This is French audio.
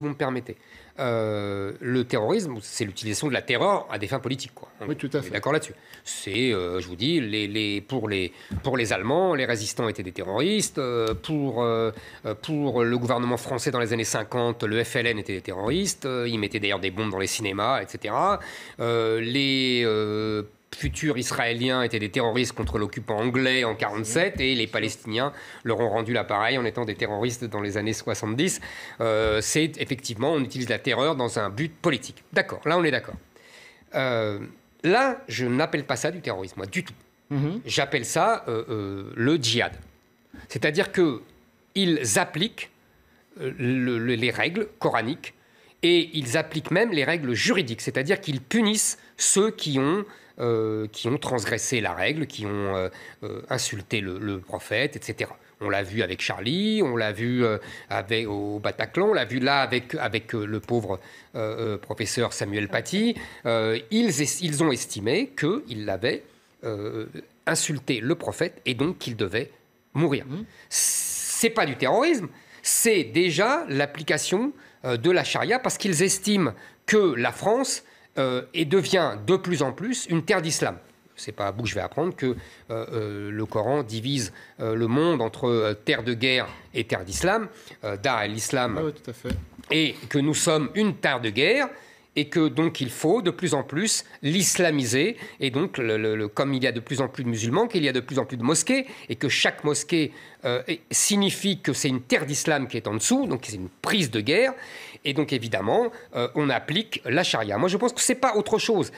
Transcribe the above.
vous me permettez. Euh, le terrorisme, c'est l'utilisation de la terreur à des fins politiques. Quoi. oui, tout à fait. D'accord là-dessus. C'est, euh, je vous dis, pour, les, Allemands, les résistants étaient des terroristes. Euh, pour, pour le gouvernement français dans les années 50, le FLN était des terroristes. ils mettaient d'ailleurs des bombes dans les cinémas, etc. les futurs Israéliens étaient des terroristes contre l'occupant anglais en 1947 et les Palestiniens leur ont rendu l'appareil en étant des terroristes dans les années 70. Euh, c'est effectivement, on utilise la terreur dans un but politique. D'accord, là on est d'accord. Euh, là, je n'appelle pas ça du terrorisme, moi, du tout. Mm-hmm. J'appelle ça euh, le djihad. C'est-à-dire que ils appliquent les règles coraniques et ils appliquent même les règles juridiques, c'est-à-dire qu'ils punissent ceux qui ont, euh, qui ont transgressé la règle, qui ont euh, euh, insulté le, prophète, etc. On l'a vu avec Charlie, on l'a vu avec, au Bataclan, on l'a vu là avec, avec le pauvre professeur Samuel Paty. ils, ont estimé qu'ils l'avaient insulté le prophète et donc qu'il devait mourir. Mmh. C'est pas du terrorisme, c'est déjà l'application euh, de la charia parce qu'ils estiment que la France euh, devient de plus en plus une terre d'islam. C'est pas à bout que je vais apprendre que euh, le Coran divise le monde entre terre de guerre et terre d'islam, dar l'islam, ah et que nous sommes une terre de guerre et que donc il faut de plus en plus l'islamiser. Et donc, comme il y a de plus en plus de musulmans, qu'il y a de plus en plus de mosquées, et que chaque mosquée euh, signifie que c'est une terre d'islam qui est en dessous, donc c'est une prise de guerre. Et donc, évidemment, euh, on applique la charia. Moi, je pense que c'est pas autre chose.